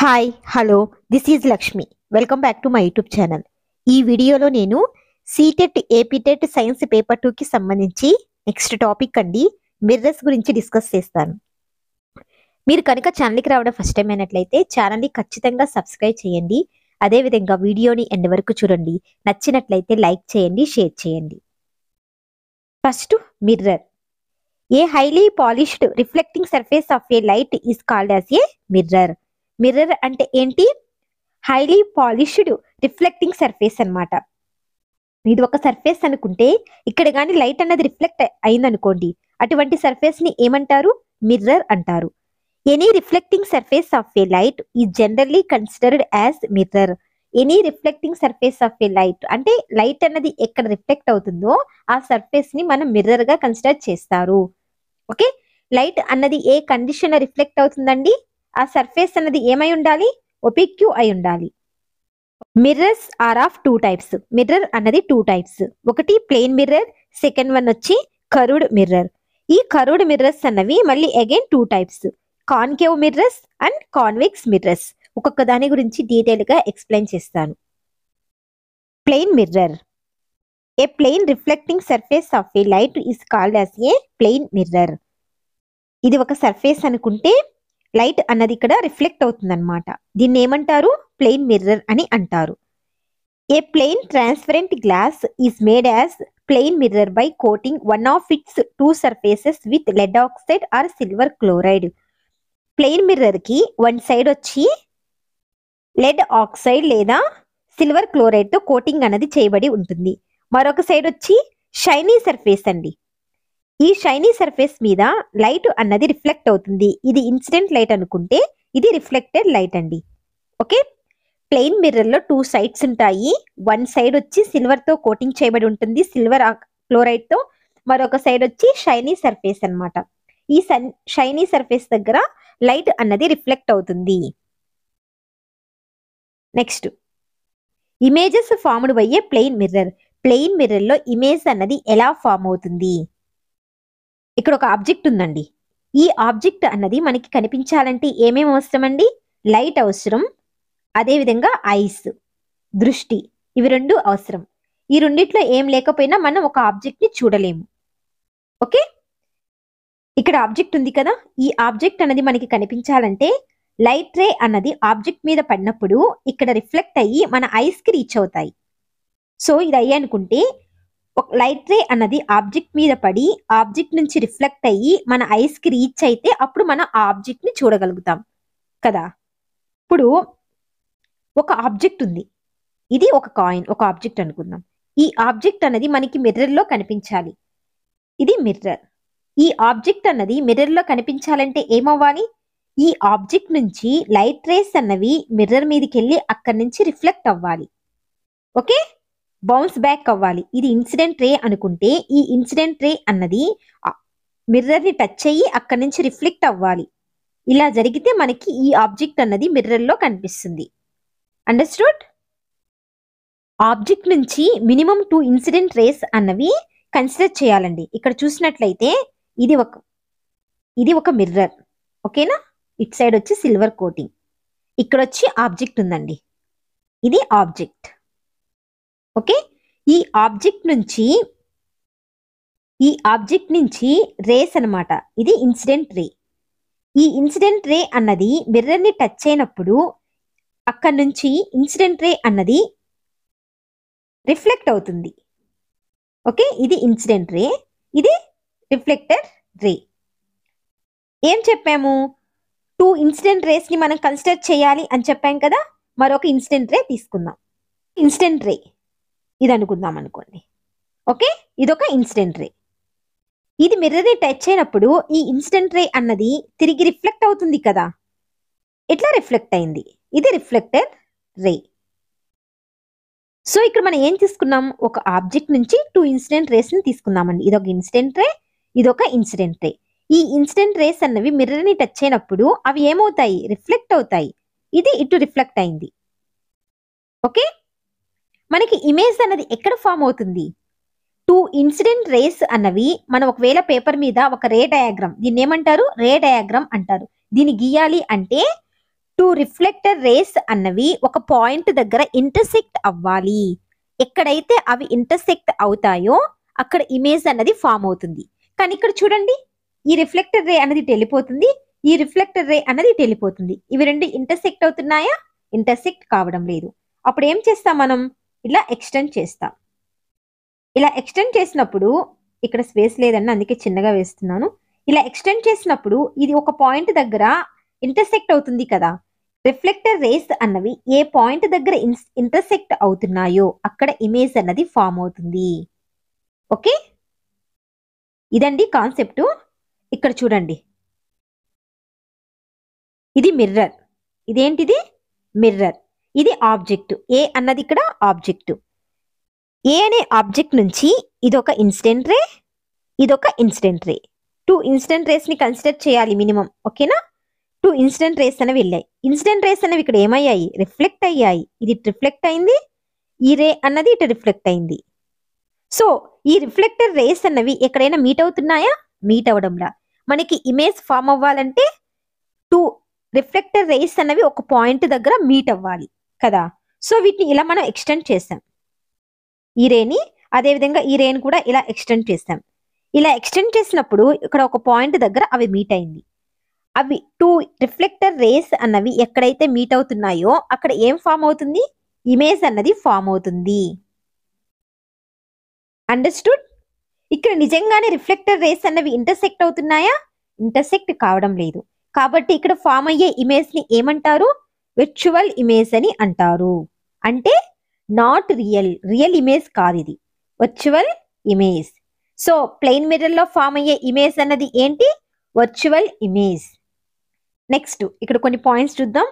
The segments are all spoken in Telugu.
Hi hello this is Lakshmi welcome back to my YouTube channel ఈ వీడియోలో నేను సీటెట్ ఏపీటెట్ సైన్స్ పేపర్ టూకి సంబంధించి నెక్స్ట్ టాపిక్ అండి మిర్రర్స్ గురించి డిస్కస్ చేస్తాను మీరు కనుక ఛానల్కి రావడం ఫస్ట్ టైం అయినట్లయితే ఛానల్ని ఖచ్చితంగా సబ్స్క్రైబ్ చేయండి అదేవిధంగా వీడియోని ఎండ్ వరకు చూడండి నచ్చినట్లయితే లైక్ చేయండి షేర్ చేయండి first mirror a highly polished reflecting surface of a light is called as a mirror mirror అంటే ఏంటి హైలీ పాలిష్డ్ రిఫ్లెక్టింగ్ సర్ఫేస్ అనమాట ఇది ఒక సర్ఫేస్ అనుకుంటే ఇక్కడ కానీ లైట్ అన్నది రిఫ్లెక్ట్ అయిందనుకోండి అటువంటి సర్ఫేస్ని ఏమంటారు మిర్రర్ అంటారు any reflecting surface of a light ఈ generally considered as mirror any reflecting surface of a light అంటే లైట్ అన్నది ఎక్కడ రిఫ్లెక్ట్ అవుతుందో ఆ సర్ఫేస్ని మనం మిర్రర్గా కన్సిడర్ చేస్తారు ఓకే లైట్ అన్నది ఏ కండిషన్ రిఫ్లెక్ట్ అవుతుందండి ఆ సర్ఫేస్ అన్నది ఏమై ఉండాలి ఒపిక్యూ అయి ఉండాలి mirrors are of two types mirror అన్నది టూ టైప్స్ ఒకటి ప్లెయిన్ మిర్రర్ సెకండ్ వన్ వచ్చి కరుడ్ మిర్రర్ ఈ కరుడ్ మిర్రర్స్ అన్నవి మళ్ళీ again two types concave mirrors and convex mirrors ఒక్కొక్క దాని గురించి డీటెయిల్గా ఎక్స్ప్లెయిన్ చేస్తాను plain mirror a plain reflecting surface of a light is called as a plain mirror ఇది ఒక సర్ఫేస్ అనుకుంటే లైట్ అన్నది ఇక్కడ రిఫ్లెక్ట్ అవుతుందన్నమాట దీన్ని ఏమంటారు ప్లెయిన్ మిర్రర్ అని అంటారు a plain transparent glass is made as plain mirror by coating one of its two surfaces with lead oxide or silver chloride plain మిర్రర్కి వన్ సైడ్ వచ్చి లెడ్ ఆక్సైడ్ లేదా సిల్వర్ క్లోరైడ్తో కోటింగ్ అన్నది చేయబడి ఉంటుంది మరొక సైడ్ వచ్చి షైనీ సర్ఫేస్ అండి ఈ షైనీ సర్ఫేస్ మీద లైట్ అన్నది రిఫ్లెక్ట్ అవుతుంది ఇది ఇన్సిడెంట్ లైట్ అనుకుంటే ఇది రిఫ్లెక్టెడ్ లైట్ అండి ఓకే ప్లెయిన్ మిర్రర్లో టూ సైడ్స్ ఉంటాయి వన్ సైడ్ వచ్చి సిల్వర్తో కోటింగ్ చేయబడి ఉంటుంది సిల్వర్ క్లోరైడ్తో మరొక సైడ్ వచ్చి షైనీ సర్ఫేస్ అనమాట ఈ సన్ షైనీ సర్ఫేస్ దగ్గర లైట్ అన్నది రిఫ్లెక్ట్ అవుతుంది నెక్స్ట్ ఇమేజెస్ ఫామ్డ్ అయ్యే ప్లెయిన్ మిర్రర్ ప్లెయిన్ మిర్రర్లో ఇమేజ్ అన్నది ఎలా ఫామ్ అవుతుంది ఇక్కడ ఒక ఆబ్జెక్ట్ ఉందండి ఈ ఆబ్జెక్ట్ అన్నది మనకి కనిపించాలంటే ఏమేమి అవసరం అండి లైట్ అవసరం అదేవిధంగా ఐస్ దృష్టి ఇవి రెండు అవసరం ఈ రెండిట్లో ఏం లేకపోయినా మనం ఒక ఆబ్జెక్ట్ ని చూడలేము ఓకే ఇక్కడ ఆబ్జెక్ట్ ఉంది కదా ఈ ఆబ్జెక్ట్ అన్నది మనకి కనిపించాలంటే లైట్ రే అన్నది ఆబ్జెక్ట్ మీద పడినప్పుడు ఇక్కడ రిఫ్లెక్ట్ అయ్యి మన ఐస్ కి రీచ్ అవుతాయి సో ఇది అయ్యి అనుకుంటే ఒక లైట్ రే అన్నది ఆబ్జెక్ట్ మీద పడి ఆబ్జెక్ట్ నుంచి రిఫ్లెక్ట్ అయ్యి మన ఐస్ కి రీచ్ అయితే అప్పుడు మనం ఆబ్జెక్ట్ ని చూడగలుగుతాం కదా ఇప్పుడు ఒక ఆబ్జెక్ట్ ఉంది ఇది ఒక కాయిన్ ఒక ఆబ్జెక్ట్ అనుకుందాం ఈ ఆబ్జెక్ట్ అన్నది మనకి మిర్రర్లో కనిపించాలి ఇది మిర్రర్ ఈ ఆబ్జెక్ట్ అన్నది మిర్రర్లో కనిపించాలంటే ఏమవ్వాలి ఈ ఆబ్జెక్ట్ నుంచి లైట్ రేస్ అన్నవి మిర్రర్ మీదకి వెళ్ళి అక్కడి నుంచి రిఫ్లెక్ట్ అవ్వాలి ఓకే బౌన్స్ బ్యాక్ అవ్వాలి ఇది ఇన్సిడెంట్ రే అనుకుంటే ఈ ఇన్సిడెంట్ రే అన్నది మిర్రర్ని టచ్ అయ్యి అక్కడి నుంచి రిఫ్లెక్ట్ అవ్వాలి ఇలా జరిగితే మనకి ఈ ఆబ్జెక్ట్ అన్నది మిర్రర్లో కనిపిస్తుంది అండర్స్టూడ్ ఆబ్జెక్ట్ నుంచి మినిమం టూ ఇన్సిడెంట్ రేస్ అన్నవి కన్సిడర్ చేయాలండి ఇక్కడ చూసినట్లయితే ఇది ఒక ఇది ఒక మిర్రర్ ఓకేనా ఇట్ సైడ్ వచ్చి సిల్వర్ కోటింగ్ ఇక్కడ వచ్చి ఆబ్జెక్ట్ ఉందండి ఇది ఆబ్జెక్ట్ ఓకే ఈ ఆబ్జెక్ట్ నుంచి ఈ ఆబ్జెక్ట్ నుంచి రేస్ అనమాట ఇది ఇన్సిడెంట్ రే ఈ ఇన్సిడెంట్ రే అన్నది మిర్రర్ని టచ్ అయినప్పుడు అక్కడి నుంచి ఇన్సిడెంట్ రే అన్నది రిఫ్లెక్ట్ అవుతుంది ఓకే ఇది ఇన్సిడెంట్ రే ఇది రిఫ్లెక్టర్ రే ఏం చెప్పాము టూ ఇన్సిడెంట్ రేస్ని మనం కన్సిడర్ చేయాలి అని చెప్పాం కదా మరొక ఇన్సిడెంట్ రే తీసుకుందాం ఇన్సిడెంట్ రే ఇది అనుకుందాం అనుకోండి ఓకే ఇదొక ఇన్సిడెంట్ రే ఇది మిర్రర్ని టచ్ అయినప్పుడు ఈ ఇన్సిడెంట్ రే అన్నది తిరిగి రిఫ్లెక్ట్ అవుతుంది కదా ఎట్లా రిఫ్లెక్ట్ అయింది ఇది రిఫ్లెక్టెడ్ రే సో ఇక్కడ మనం ఏం తీసుకున్నాం ఒక ఆబ్జెక్ట్ నుంచి టూ ఇన్సిడెంట్ రేస్ని తీసుకున్నామండి ఇదొక ఇన్సిడెంట్ రే ఇదొక ఇన్సిడెంట్ రే ఈ ఇన్సిడెంట్ రేస్ అన్నవి మిర్రర్ని టచ్ అయినప్పుడు అవి ఏమవుతాయి రిఫ్లెక్ట్ అవుతాయి ఇది ఇటు రిఫ్లెక్ట్ అయింది ఓకే మనకి ఇమేజ్ అన్నది ఎక్కడ ఫామ్ అవుతుంది టూ ఇన్సిడెంట్ రేస్ అన్నవి మనం ఒకవేళ పేపర్ మీద ఒక రే డయాగ్రామ్ దీన్ని ఏమంటారు రే డయాగ్రామ్ అంటారు దీన్ని గీయాలి అంటే టూ రిఫ్లెక్టర్ రేస్ అన్నవి ఒక పాయింట్ దగ్గర ఇంటర్సెక్ట్ అవ్వాలి ఎక్కడైతే అవి ఇంటర్సెక్ట్ అవుతాయో అక్కడ ఇమేజ్ అన్నది ఫామ్ అవుతుంది కానీ ఇక్కడ చూడండి ఈ రిఫ్లెక్టర్ రే అనేది వెళ్ళిపోతుంది ఈ రిఫ్లెక్టర్ రే అన్నది వెళ్ళిపోతుంది ఇవి రెండు ఇంటర్సెక్ట్ అవుతున్నాయా ఇంటర్సెక్ట్ కావడం లేదు అప్పుడు ఏం చేస్తాం మనం ఇట్లా ఎక్స్టెండ్ చేస్తాం ఇలా ఎక్స్టెండ్ చేసినప్పుడు ఇక్కడ స్పేస్ లేదండి అందుకే చిన్నగా వేస్తున్నాను ఇలా ఎక్స్టెండ్ చేసినప్పుడు ఇది ఒక పాయింట్ దగ్గర ఇంటర్సెక్ట్ అవుతుంది కదా రిఫ్లెక్టర్ రేస్ అన్నవి ఏ పాయింట్ దగ్గర ఇంటర్సెక్ట్ అవుతున్నాయో అక్కడ ఇమేజ్ అన్నది ఫామ్ అవుతుంది ఓకే ఇదండి కాన్సెప్ట్ ఇక్కడ చూడండి ఇది మిర్రర్ ఇదేంటిది మిర్రర్ ఇది ఆబ్జెక్ట్ ఏ అన్నది ఇక్కడ ఆబ్జెక్ట్ ఏ అనే ఆబ్జెక్ట్ నుంచి ఇదొక ఇన్స్టెంట్ రే ఇదొక ఇన్స్టెంట్ రే టూ ఇన్స్టెంట్ రేస్ని కన్సిడర్ చేయాలి మినిమం ఓకేనా టూ ఇన్స్టెంట్ రేస్ అనేవి వెళ్ళాయి ఇన్స్టెంట్ రేస్ అనేవి ఇక్కడ ఏమయ్యాయి రిఫ్లెక్ట్ అయ్యాయి ఇది రిఫ్లెక్ట్ అయింది ఈ రే అన్నది ఇటు రిఫ్లెక్ట్ అయింది సో ఈ రిఫ్లెక్టర్ రేస్ అన్నవి ఎక్కడైనా మీట్ అవుతున్నాయా మీట్ అవడంలా మనకి ఇమేజ్ ఫామ్ అవ్వాలంటే టూ రిఫ్లెక్టర్ రేస్ అన్నవి ఒక పాయింట్ దగ్గర మీట్ అవ్వాలి కదా సో వీటిని ఇలా మనం ఎక్స్టెండ్ చేస్తాం ఈ రేని అదేవిధంగా ఈ రేని కూడా ఇలా ఎక్స్టెండ్ చేస్తాం ఇలా ఎక్స్టెండ్ చేసినప్పుడు ఇక్కడ ఒక పాయింట్ దగ్గర అవి మీట్ అయింది అవి టూ రిఫ్లెక్టర్ రేస్ అన్నవి ఎక్కడైతే మీట్ అవుతున్నాయో అక్కడ ఏం ఫామ్ అవుతుంది ఇమేజ్ అన్నది ఫామ్ అవుతుంది అండర్స్టూడ్ ఇక్కడ నిజంగానే రిఫ్లెక్టర్ రేస్ అన్నవి ఇంటర్సెక్ట్ అవుతున్నాయా ఇంటర్సెక్ట్ కావడం లేదు కాబట్టి ఇక్కడ ఫామ్ అయ్యే ఇమేజ్ ని ఏమంటారు వర్చువల్ ఇమేజ్ అని అంటారు అంటే నాట్ రియల్ రియల్ ఇమేజ్ కాదు ఇది వర్చువల్ ఇమేజ్ సో ప్లెయిన్ మిర్రర్లో ఫామ్ అయ్యే ఇమేజ్ అన్నది ఏంటి వర్చువల్ ఇమేజ్ నెక్స్ట్ ఇక్కడ కొన్ని పాయింట్స్ చూద్దాం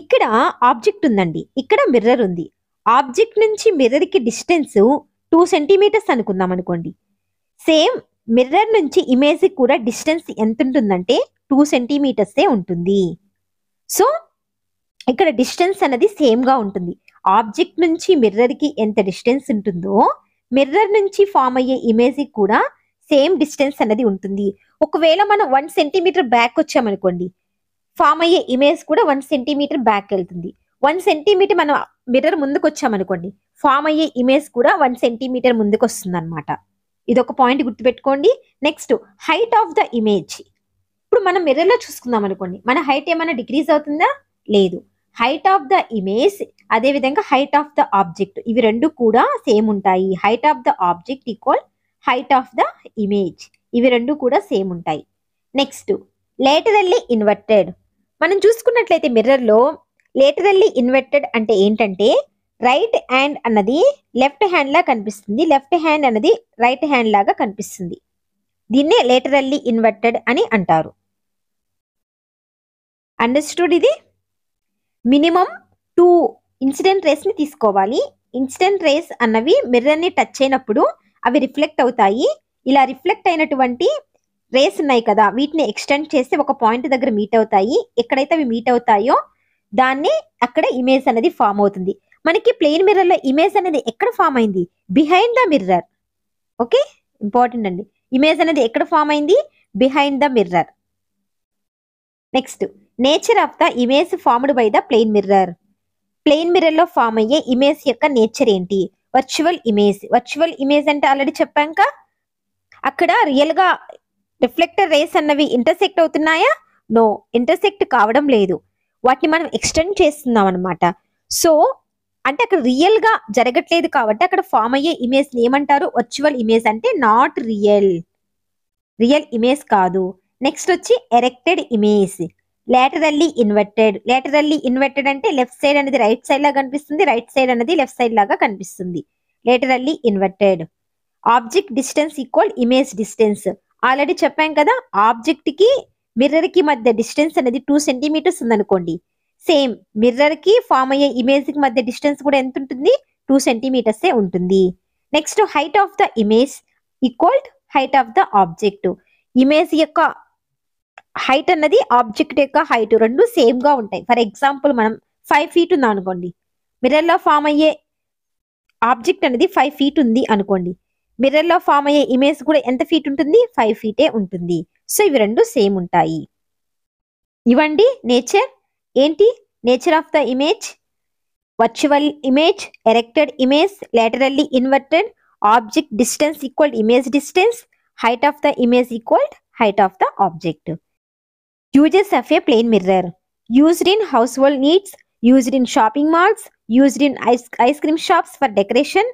ఇక్కడ ఆబ్జెక్ట్ ఉందండి ఇక్కడ మిర్రర్ ఉంది ఆబ్జెక్ట్ నుంచి మిర్రర్కి డిస్టెన్స్ టూ సెంటీమీటర్స్ అనుకుందాం అనుకోండి సేమ్ మిర్రర్ నుంచి ఇమేజ్ కూడా డిస్టెన్స్ ఎంత ఉంటుందంటే టూ సెంటీమీటర్సే ఉంటుంది సో ఇక్కడ డిస్టెన్స్ అనేది సేమ్గా ఉంటుంది ఆబ్జెక్ట్ నుంచి మిర్రర్కి ఎంత డిస్టెన్స్ ఉంటుందో మిర్రర్ నుంచి ఫామ్ అయ్యే ఇమేజ్కి కూడా సేమ్ డిస్టెన్స్ అనేది ఉంటుంది ఒకవేళ మనం వన్ సెంటీమీటర్ బ్యాక్ వచ్చామనుకోండి ఫామ్ అయ్యే ఇమేజ్ కూడా వన్ సెంటీమీటర్ బ్యాక్ వెళ్తుంది వన్ సెంటీమీటర్ మనం మిర్రర్ ముందుకు వచ్చామనుకోండి ఫామ్ అయ్యే ఇమేజ్ కూడా వన్ సెంటీమీటర్ ముందుకు వస్తుంది అనమాట ఇదొక పాయింట్ గుర్తుపెట్టుకోండి next height of the image ఇప్పుడు మనం మిర్రర్లో చూసుకుందాం అనుకోండి మన హైట్ ఏమైనా డిక్రీజ్ అవుతుందా లేదు హైట్ ఆఫ్ ద ఇమేజ్ అదేవిధంగా హైట్ ఆఫ్ ద ఆబ్జెక్ట్ ఇవి రెండు కూడా సేమ్ ఉంటాయి height of the object equal height of the image ఇవి రెండు కూడా సేమ్ ఉంటాయి నెక్స్ట్ లేటరల్లీ ఇన్వర్టెడ్ మనం చూసుకున్నట్లయితే మిర్రర్లో లేటరల్లీ ఇన్వర్టెడ్ అంటే ఏంటంటే రైట్ హ్యాండ్ అన్నది లెఫ్ట్ హ్యాండ్ లా కనిపిస్తుంది లెఫ్ట్ హ్యాండ్ అన్నది రైట్ హ్యాండ్ లాగా కనిపిస్తుంది దీన్నే లేటరల్లీ ఇన్వర్టెడ్ అని అంటారు అండర్స్టూడ్ ఇది మినిమం టూ ఇన్సిడెంట్ రేస్ని తీసుకోవాలి ఇన్సిడెంట్ రేస్ అన్నవి మిర్రర్ని టచ్ అయినప్పుడు అవి రిఫ్లెక్ట్ అవుతాయి ఇలా రిఫ్లెక్ట్ అయినటువంటి రేస్ ఉన్నాయి కదా వీటిని ఎక్స్టెండ్ చేసి ఒక పాయింట్ దగ్గర మీట్ అవుతాయి ఎక్కడైతే అవి మీట్ అవుతాయో దాన్ని అక్కడ ఇమేజ్ అనేది ఫామ్ అవుతుంది మనకి ప్లెయిన్ మిర్రర్లో ఇమేజ్ అనేది ఎక్కడ ఫామ్ అయింది behind the mirror okay important అండి ఇమేజ్ అనేది ఎక్కడ ఫామ్ అయింది behind the mirror next nature of the image formed by the plain mirror plain మిర్రర్లో ఫామ్ అయ్యే ఇమేజ్ యొక్క నేచర్ ఏంటి వర్చువల్ ఇమేజ్ వర్చువల్ ఇమేజ్ అంటే ఆల్రెడీ చెప్పాక అక్కడ రియల్గా రిఫ్లెక్టర్ రేస్ అన్నవి ఇంటర్సెక్ట్ అవుతున్నాయా నో ఇంటర్సెక్ట్ కావడం లేదు వాటిని మనం ఎక్స్టెండ్ చేస్తున్నాం అనమాట సో అంటే అక్కడ రియల్గా జరగట్లేదు కాబట్టి అక్కడ ఫామ్ అయ్యే ఇమేజ్ని ఏమంటారు వర్చువల్ ఇమేజ్ అంటే నాట్ రియల్ రియల్ ఇమేజ్ కాదు నెక్స్ట్ వచ్చి erected image laterally inverted laterally inverted అంటే లెఫ్ట్ సైడ్ అనేది రైట్ సైడ్ లాగా కనిపిస్తుంది రైట్ సైడ్ అనేది లెఫ్ట్ సైడ్ లాగా కనిపిస్తుంది laterally inverted object distance equal image distance already చెప్పాం కదా ఆబ్జెక్ట్ కి మిర్రర్ కి మధ్య డిస్టెన్స్ అనేది టూ సెంటీమీటర్స్ ఉందనుకోండి సేమ్ మిర్రర్ కి ఫామ్ అయ్యే ఇమేజ్ కి మధ్య డిస్టెన్స్ కూడా ఎంత ఉంటుంది టూ ఏ ఉంటుంది next height of the image equal height of the object image యొక్క హైట్ అన్నది ఆబ్జెక్ట్ యొక్క హైట్ రెండు సేమ్ గా ఉంటాయి ఫర్ ఎగ్జాంపుల్ మనం ఫైవ్ ఫీట్ ఉంది అనుకోండి మిర్రర్ లో ఫామ్ అయ్యే ఆబ్జెక్ట్ అనేది ఫైవ్ ఫీట్ ఉంది అనుకోండి మిర్రర్లో ఫామ్ అయ్యే ఇమేజ్ కూడా ఎంత ఫీట్ ఉంటుంది ఫైవ్ ఫీటే ఉంటుంది సో ఇవి రెండు సేమ్ ఉంటాయి ఇవండి నేచర్ ఏంటి nature of the image virtual image erected image laterally inverted object distance equal image distance height of the image equal height of the object uses of of a mirror mirror. In house household needs used in shopping malls used in ice ice cream shops for decoration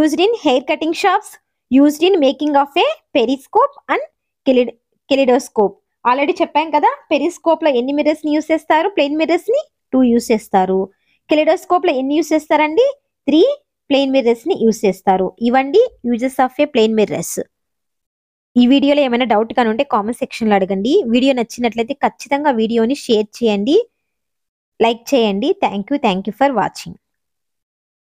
used in hair cutting shops used in making of a periscope and కెలిడ్ కెలిడోస్కోప్ ఆల్రెడీ చెప్పాం కదా పెరిస్కోప్లో ఎన్ని మిర్రర్స్ని యూస్ చేస్తారు ప్లెయిన్ మిర్రర్స్ని టూ యూస్ చేస్తారు కెలిడోస్కోప్లో ఎన్ని యూస్ చేస్తారండి త్రీ ప్లెయిన్ మిర్రర్స్ని యూస్ చేస్తారు ఇవండి uses of a plain mirrors ఈ వీడియోలో ఏమైనా డౌట్ కానీ ఉంటే కామెంట్ సెక్షన్లో అడగండి వీడియో నచ్చినట్లయితే ఖచ్చితంగా వీడియోని షేర్ చేయండి లైక్ చేయండి థ్యాంక్ యూ ఫర్ వాచింగ్